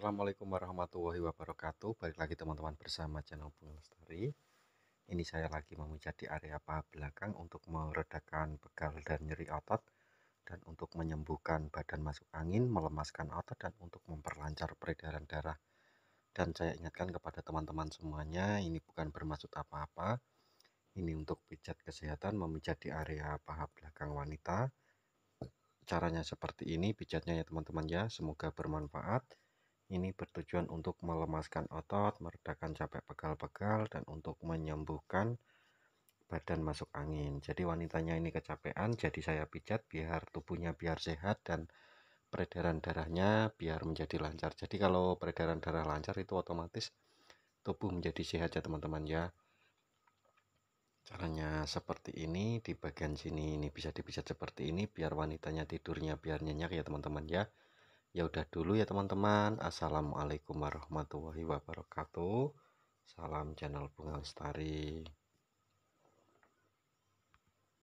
Assalamualaikum warahmatullahi wabarakatuh Balik lagi teman-teman bersama channel Bunga Lestari Ini saya lagi memijat di area paha belakang Untuk meredakan pegal dan nyeri otot Dan untuk menyembuhkan badan masuk angin Melemaskan otot dan untuk memperlancar peredaran darah Dan saya ingatkan kepada teman-teman semuanya Ini bukan bermaksud apa-apa Ini untuk pijat kesehatan Memijat di area paha belakang wanita Caranya seperti ini, pijatnya ya teman-teman ya. Semoga bermanfaat. Ini bertujuan untuk melemaskan otot, meredakan capek pegal-pegal, dan untuk menyembuhkan badan masuk angin. Jadi wanitanya ini kecapean, jadi saya pijat biar tubuhnya biar sehat dan peredaran darahnya biar menjadi lancar. Jadi kalau peredaran darah lancar itu otomatis tubuh menjadi sehat ya teman-teman ya. Caranya seperti ini di bagian sini ini bisa dipijat seperti ini biar wanitanya tidurnya biar nyenyak ya teman-teman ya. Ya udah dulu ya teman-teman. Assalamualaikum warahmatullahi wabarakatuh. Salam channel Bunga Lestari.